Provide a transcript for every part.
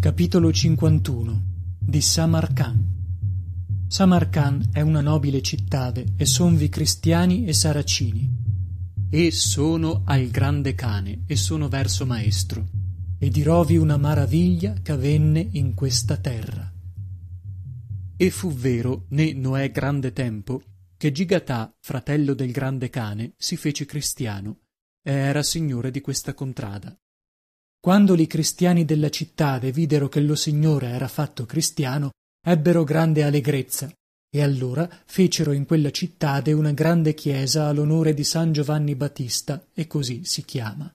Capitolo 51 di Samarcan Samarcan è una nobile cittade e sonvi cristiani e saracini. E sono al grande cane e sono verso maestro. E dirovi una maraviglia ch'avvenne in questa terra. E fu vero, né Noè grande tempo, che Gigatà, fratello del grande cane, si fece cristiano, e era signore di questa contrada quando li cristiani della cittade videro che lo signore era fatto cristiano ebbero grande allegrezza e allora fecero in quella cittade una grande chiesa a l'onore di san giovanni batista e così si chiama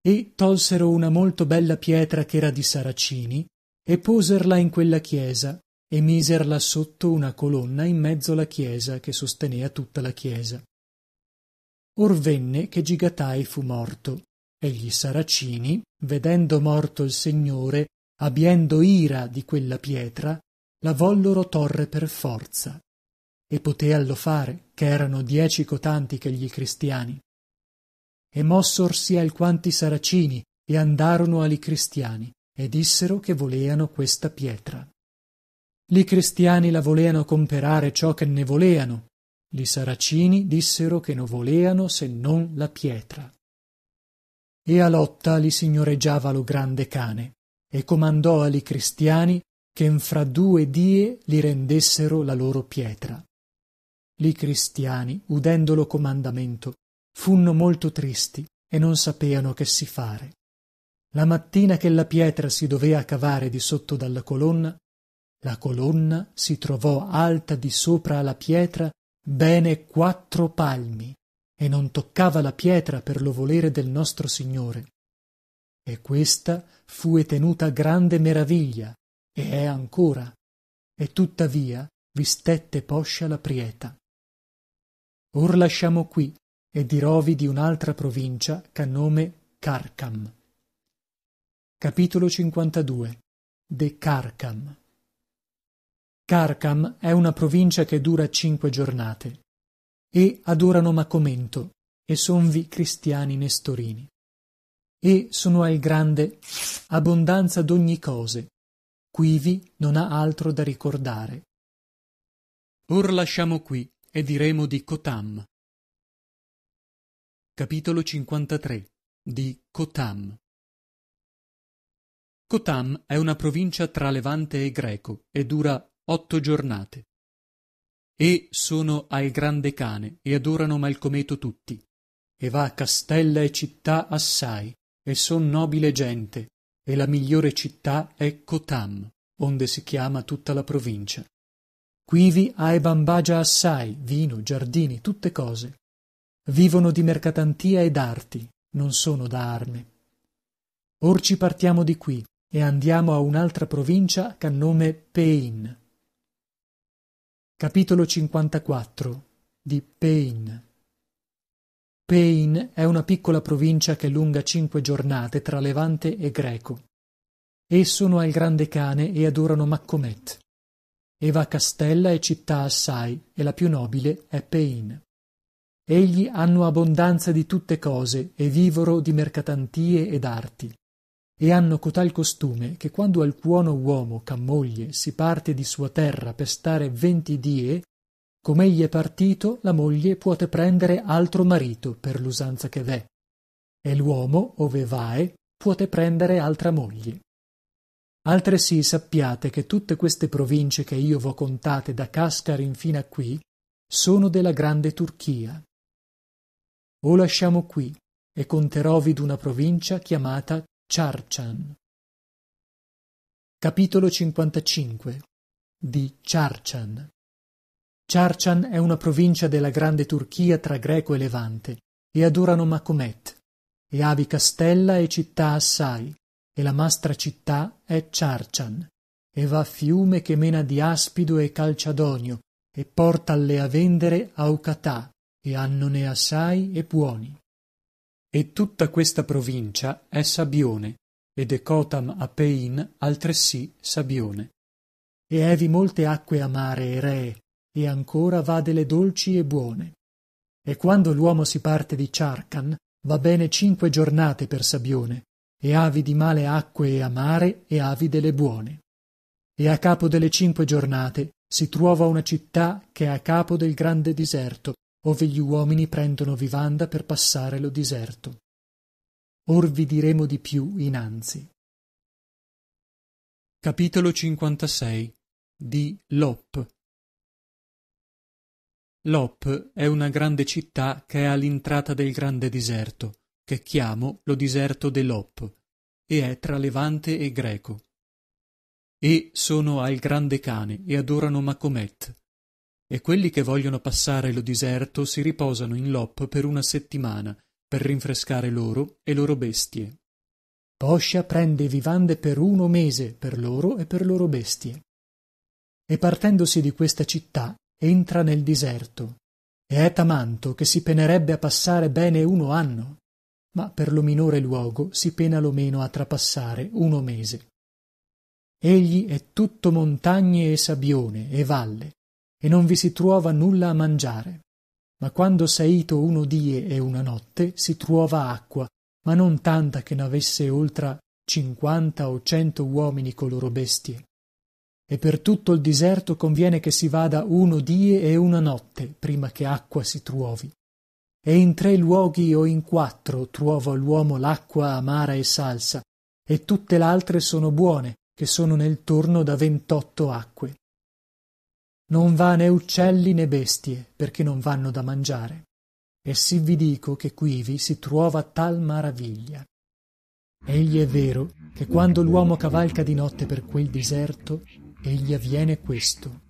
e tolsero una molto bella pietra ch'era di saracini e poserla in quella chiesa e miserla sotto una colonna in mezzo la chiesa che sostenea tutta la chiesa or venne che gigatai fu morto e gli saracini vedendo morto il signore abbiendo ira di quella pietra la vollero torre per forza e poteallo fare che erano dieci cotanti che gli cristiani e mossorsi alquanti saracini e andarono a li cristiani e dissero che voleano questa pietra li cristiani la voleano comperare ciò che ne voleano li saracini dissero che no voleano se non la pietra e alotta li signoreggiava lo grande cane e comandò a li cristiani che fra due die li rendessero la loro pietra li cristiani udendo lo comandamento funno molto tristi e non sapeano che si fare la mattina che la pietra si dovea cavare di sotto dalla colonna la colonna si trovò alta di sopra la pietra bene quattro palmi e non toccava la pietra per lo volere del nostro signore e questa fue tenuta grande meraviglia e è ancora e tuttavia vi stette poscia la prieta or lasciamo qui e dirovi di un'altra provincia ch'a nome carcam capitolo de carcam carcam è una provincia che dura cinque giornate e adorano Macomento e sonvi cristiani nestorini e sono al grande abbondanza d'ogni cose quivi non ha altro da ricordare or lasciamo qui e diremo di cotam capitolo 53 di cotam cotam è una provincia tra levante e greco e dura otto giornate e sono al grande cane e adorano malcometo tutti e va castella e città assai e son nobile gente e la migliore città è cotam onde si chiama tutta la provincia quivi ae bambagia assai vino giardini tutte cose vivono di mercatantia e d'arti non sono da arme or ci partiamo di qui e andiamo a un'altra provincia ch'a nome pein pain pain è una piccola provincia che lunga cinque giornate tra levante e greco e sono al grande cane e adorano Maccomet. e va castella e città assai e la più nobile è pein egli hanno abbondanza di tutte cose e vivoro di mercatantie ed arti e hanno cotal costume che quando alcuono uomo ch'a moglie si parte di sua terra per stare venti die com'egli è partito la moglie puote prendere altro marito per l'usanza che v'è e l'uomo ove vae puote prendere altra moglie altresì sappiate che tutte queste province che io vo contate da cascar infino a qui sono della grande turchia o lasciamo qui e conterovi d'una provincia chiamata ciarcian di ciarcian ciarcian è una provincia della grande turchia tra greco e levante e adorano macomet e habi castella e città assai e la mastra città è ciarcian e va fiume che mena di aspido e calciadonio e portalle a vendere aucatà e hannone assai e buoni e tutta questa provincia è Sabione ed Ecotam apein altresì Sabione e evi molte acque amare e ree e ancora va vadele dolci e buone e quando l'uomo si parte di Ciarcan va bene cinque giornate per Sabione e avi di male acque e amare e avi delle buone e a capo delle cinque giornate si trova una città che è a capo del grande deserto, ove gli uomini prendono vivanda per passare lo diserto or vi diremo di più inanzi di lop lop è una grande città che è all'entrata del grande diserto che chiamo lo diserto de lop e è tra levante e greco e sono al grande cane e adorano macomet e quelli che vogliono passare lo diserto si riposano in lop per una settimana per rinfrescare loro e loro bestie poscia prende vivande per uno mese per loro e per loro bestie e partendosi di questa città entra nel diserto e è tamanto che si penerebbe a passare bene uno anno ma per lo minore luogo si pena lo meno a trapassare uno mese egli è tutto montagne e sabbione e valle e non vi si truova nulla a mangiare ma quando saito uno die e una notte si truova acqua ma non tanta che n'avesse oltre cinquanta o cento uomini co loro bestie e per tutto il deserto conviene che si vada uno die e una notte prima che acqua si truovi e in tre luoghi o in quattro trova l'uomo l'acqua amara e salsa e tutte l'altre sono buone che sono nel torno da ventotto acque non va né uccelli né bestie perché non vanno da mangiare e sì vi dico che quivi si truova tal maraviglia egli è vero che quando l'uomo cavalca di notte per quel diserto egli avviene questo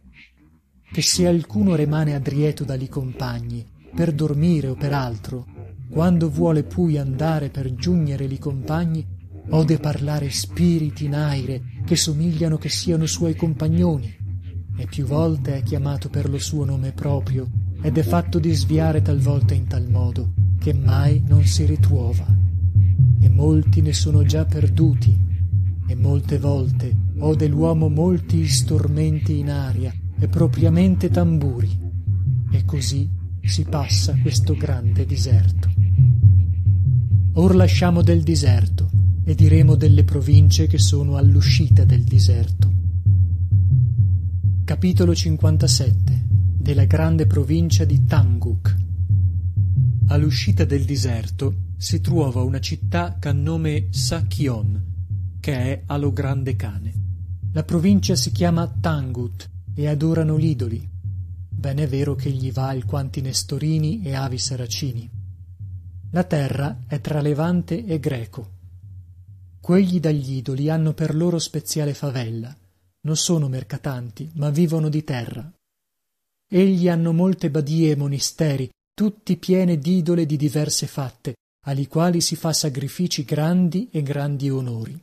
che se alcuno rimane adrieto da li compagni per dormire o per altro quando vuole pui andare per giugnere li compagni ode parlare spiriti in aire che somigliano che siano suoi compagnoni e più volte è chiamato per lo suo nome proprio ed è fatto disviare talvolta in tal modo che mai non si ritrova e molti ne sono già perduti e molte volte ode l'uomo molti stormenti in aria e propriamente tamburi e così si passa questo grande deserto. or lasciamo del deserto, e diremo delle province che sono all'uscita del deserto. Capitolo 57 della grande provincia di Tanghuk All'uscita del deserto si trova una città che ha nome Sakyon, che è a grande cane. La provincia si chiama Tangut e adorano l'idoli. Ben è vero che gli va alquanti nestorini e avi saracini. La terra è tra Levante e Greco. Quelli dagli idoli hanno per loro speziale favella non sono mercatanti ma vivono di terra egli hanno molte badie e monisteri tutti piene d'idole di diverse fatte ali quali si fa sacrifici grandi e grandi onori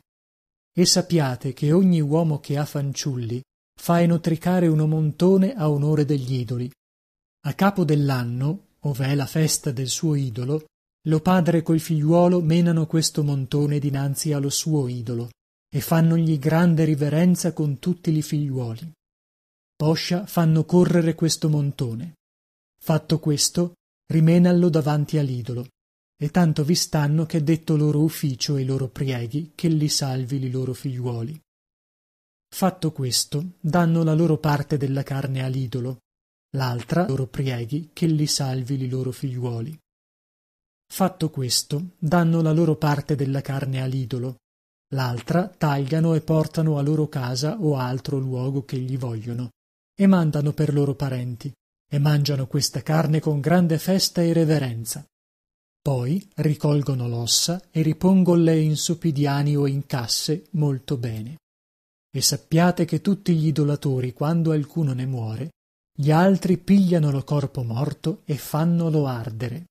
e sappiate che ogni uomo che ha fanciulli fa enotricare uno montone a onore degli idoli a capo dell'anno ove è la festa del suo idolo lo padre col figliuolo menano questo montone dinanzi allo suo idolo e fannogli grande riverenza con tutti li figliuoli poscia fanno correre questo montone fatto questo rimenallo davanti all'idolo e tanto vi stanno che è detto loro ufficio e loro prieghi che li salvi li loro figliuoli fatto questo danno la loro parte della carne all'idolo l'altra loro prieghi che li salvi li loro figliuoli fatto questo danno la loro parte della carne all'idolo l'altra tagliano e portano a loro casa o altro luogo che gli vogliono e mandano per loro parenti e mangiano questa carne con grande festa e reverenza poi ricolgono l'ossa e ripongolle in sopidiani o in casse molto bene e sappiate che tutti gli idolatori quando alcuno ne muore gli altri pigliano lo corpo morto e fannolo ardere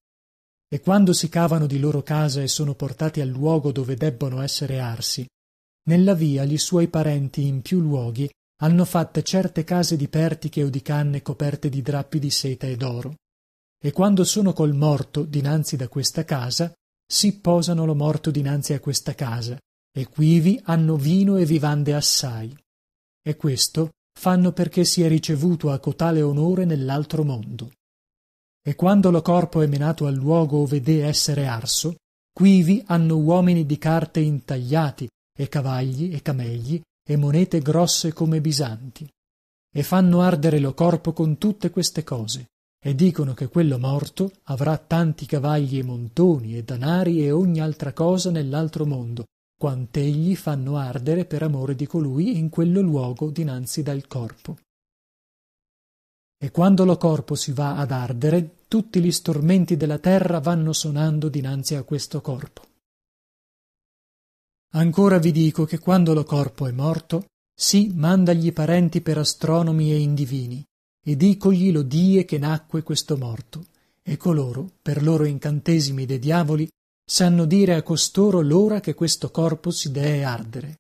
e quando si cavano di loro casa e sono portati al luogo dove debbono essere arsi nella via gli suoi parenti in più luoghi hanno fatte certe case di pertiche o di canne coperte di drappi di seta e d'oro e quando sono col morto dinanzi da questa casa si posano lo morto dinanzi a questa casa e quivi hanno vino e vivande assai e questo fanno perché sia ricevuto a cotale onore nell'altro mondo e quando lo corpo è menato al luogo ove ov'edè essere arso quivi hanno uomini di carte intagliati e cavagli e camegli e monete grosse come bisanti e fanno ardere lo corpo con tutte queste cose e dicono che quello morto avrà tanti cavagli e montoni e danari e ogni altra cosa nell'altro mondo quant'egli fanno ardere per amore di colui in quello luogo dinanzi dal corpo e quando lo corpo si va ad ardere tutti gli stormenti della terra vanno sonando dinanzi a questo corpo ancora vi dico che quando lo corpo è morto sì, manda gli parenti per astronomi e indivini e dicogli lo die che nacque questo morto e coloro per loro incantesimi de diavoli sanno dire a costoro l'ora che questo corpo si dee ardere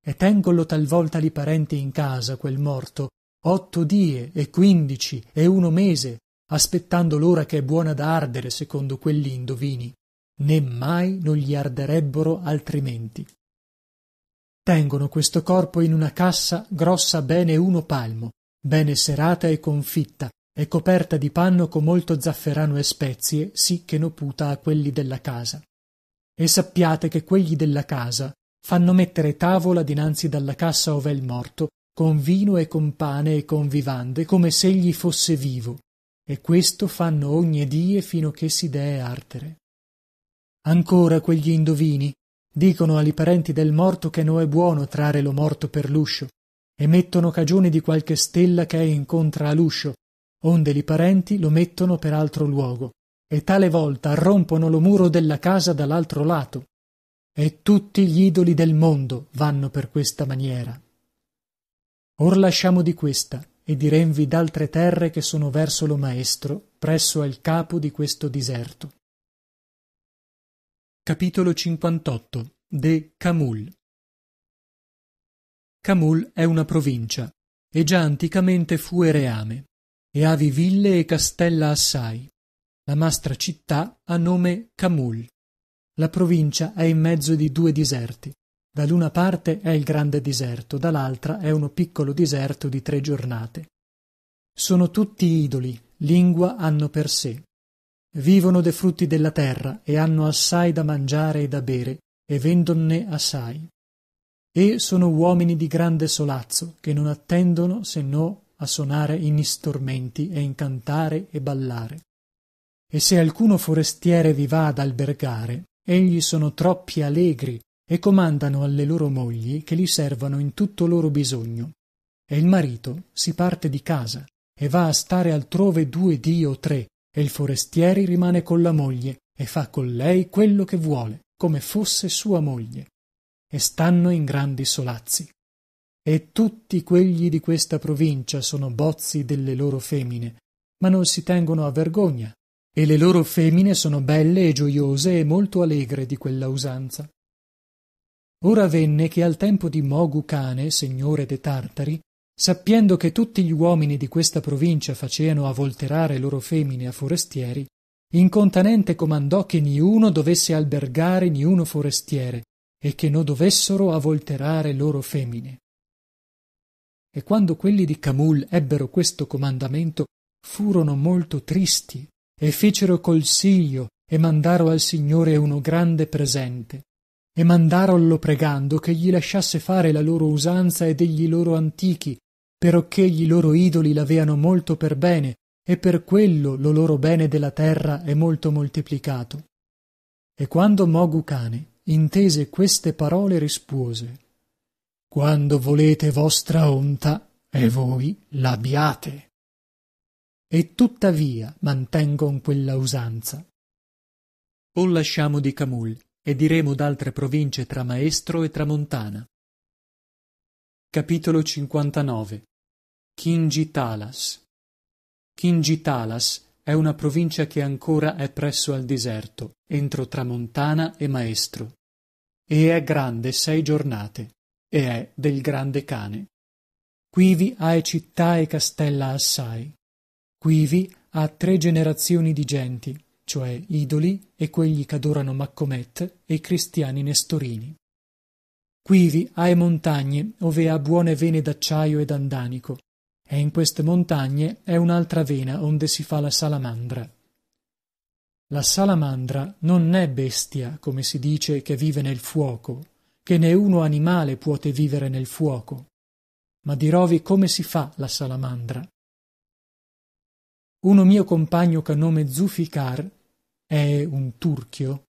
e tengolo talvolta li parenti in casa quel morto otto die e quindici e uno mese aspettando l'ora che è buona da ardere secondo quelli indovini né mai non gli arderebbero altrimenti tengono questo corpo in una cassa grossa bene uno palmo bene serata e confitta e coperta di panno con molto zafferano e spezie sì che no puta a quelli della casa e sappiate che quelli della casa fanno mettere tavola dinanzi dalla cassa ov'è il morto con vino e con pane e con vivande come s'egli fosse vivo e questo fanno ogni die fino che si dee artere ancora quegli indovini dicono a parenti del morto che no è buono trarre lo morto per l'uscio e mettono cagione di qualche stella che è incontra all'uscio, onde li parenti lo mettono per altro luogo e tale volta rompono lo muro della casa dall'altro lato e tutti gli idoli del mondo vanno per questa maniera or lasciamo di questa e diremvi d'altre terre che sono verso lo maestro presso al capo di questo diserto de Camul Camul è una provincia e già anticamente fu ereame e avi ville e castella assai. La mastra città ha nome Camul. La provincia è in mezzo di due diserti, da l'una parte è il grande deserto dall'altra è uno piccolo deserto di tre giornate sono tutti idoli lingua hanno per sé vivono de frutti della terra e hanno assai da mangiare e da bere e vendonne assai e sono uomini di grande solazzo che non attendono se no a sonare in istormenti e in cantare e ballare e se alcuno forestiere vi va ad albergare egli sono troppi allegri e comandano alle loro mogli che li servano in tutto loro bisogno e il marito si parte di casa e va a stare altrove due dì o tre e il forestieri rimane con la moglie e fa con lei quello che vuole come fosse sua moglie e stanno in grandi solazzi e tutti quelli di questa provincia sono bozzi delle loro femmine ma non si tengono a vergogna e le loro femmine sono belle e gioiose e molto allegre di quella usanza ora venne che al tempo di mogu cane segnore de tartari sappiendo che tutti gli uomini di questa provincia faceano avolterare loro femmine a forestieri incontanente comandò che niuno dovesse albergare niuno forestiere e che no dovessero avolterare loro femmine. e quando quelli di camul ebbero questo comandamento furono molto tristi e fecero consiglio e mandaro al signore uno grande presente e mandarollo pregando che gli lasciasse fare la loro usanza e degli loro antichi perocché gli loro idoli l'aveano molto per bene e per quello lo loro bene della terra è molto moltiplicato e quando mogu cane intese queste parole rispose quando volete vostra onta e voi l'abbiate e tuttavia mantengon quella usanza o lasciamo di camul e diremo d'altre province tra maestro e tramontana Talas chingitalas Talas è una provincia che ancora è presso al deserto, entro tramontana e maestro e è grande sei giornate e è del grande cane quivi hae città e castella assai quivi ha tre generazioni di genti cioè idoli e quelli ch'adorano Maccomet e i cristiani nestorini. Quivi ha montagne ove ha buone vene d'acciaio e d'andanico, e in queste montagne è un'altra vena onde si fa la salamandra. La salamandra non è bestia, come si dice, che vive nel fuoco, che né uno animale puote vivere nel fuoco. Ma dirovi come si fa la salamandra. Uno mio compagno che nome Zuficar è un turchio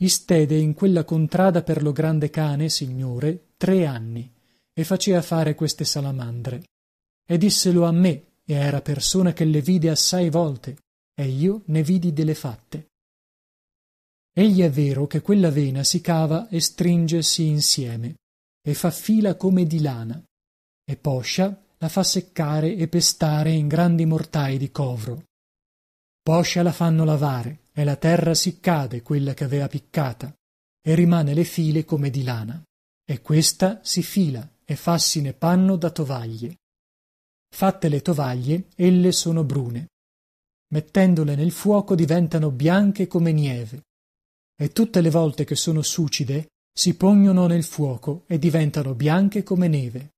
istede in quella contrada per lo grande cane signore tre anni e facea fare queste salamandre e disselo a me e era persona che le vide assai volte e io ne vidi delle fatte egli è vero che quella vena si cava e stringesi insieme e fa fila come di lana e poscia la fa seccare e pestare in grandi mortai di covro poscia la fanno lavare e la terra si cade quella che avea piccata e rimane le file come di lana e questa si fila e fassine panno da tovaglie fatte le tovaglie elle sono brune mettendole nel fuoco diventano bianche come nieve e tutte le volte che sono sucide si pognono nel fuoco e diventano bianche come neve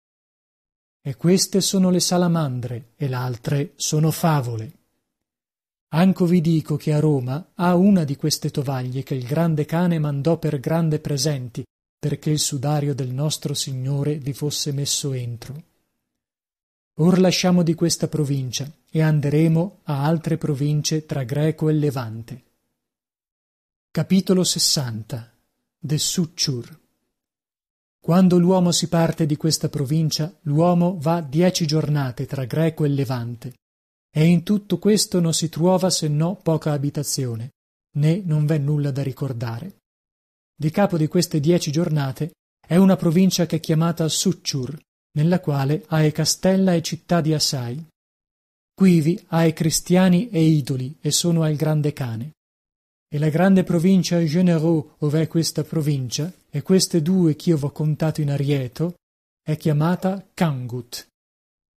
e queste sono le salamandre e l'altre sono favole anco vi dico che a roma ha una di queste tovaglie che il grande cane mandò per grande presenti perché il sudario del nostro signore vi fosse messo entro or lasciamo di questa provincia e anderemo a altre province tra greco e levante de succiur quando l'uomo si parte di questa provincia l'uomo va dieci giornate tra greco e levante e in tutto questo non si truova se no poca abitazione né non v'è nulla da ricordare di capo di queste dieci giornate è una provincia ch'è chiamata succiur nella quale hae castella e città di assai quivi hae cristiani e idoli e sono al grande cane e la grande provincia generaux ov'è questa provincia e queste due ch'io v'ho contato in arieto è chiamata cangut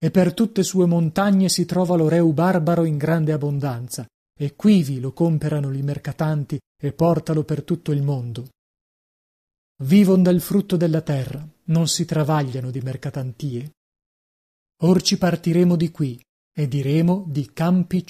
e per tutte sue montagne si trova l'oreu barbaro in grande abbondanza e quivi lo comperano li mercatanti e portalo per tutto il mondo vivon del frutto della terra non si travagliano di mercatantie or ci partiremo di qui e diremo di campi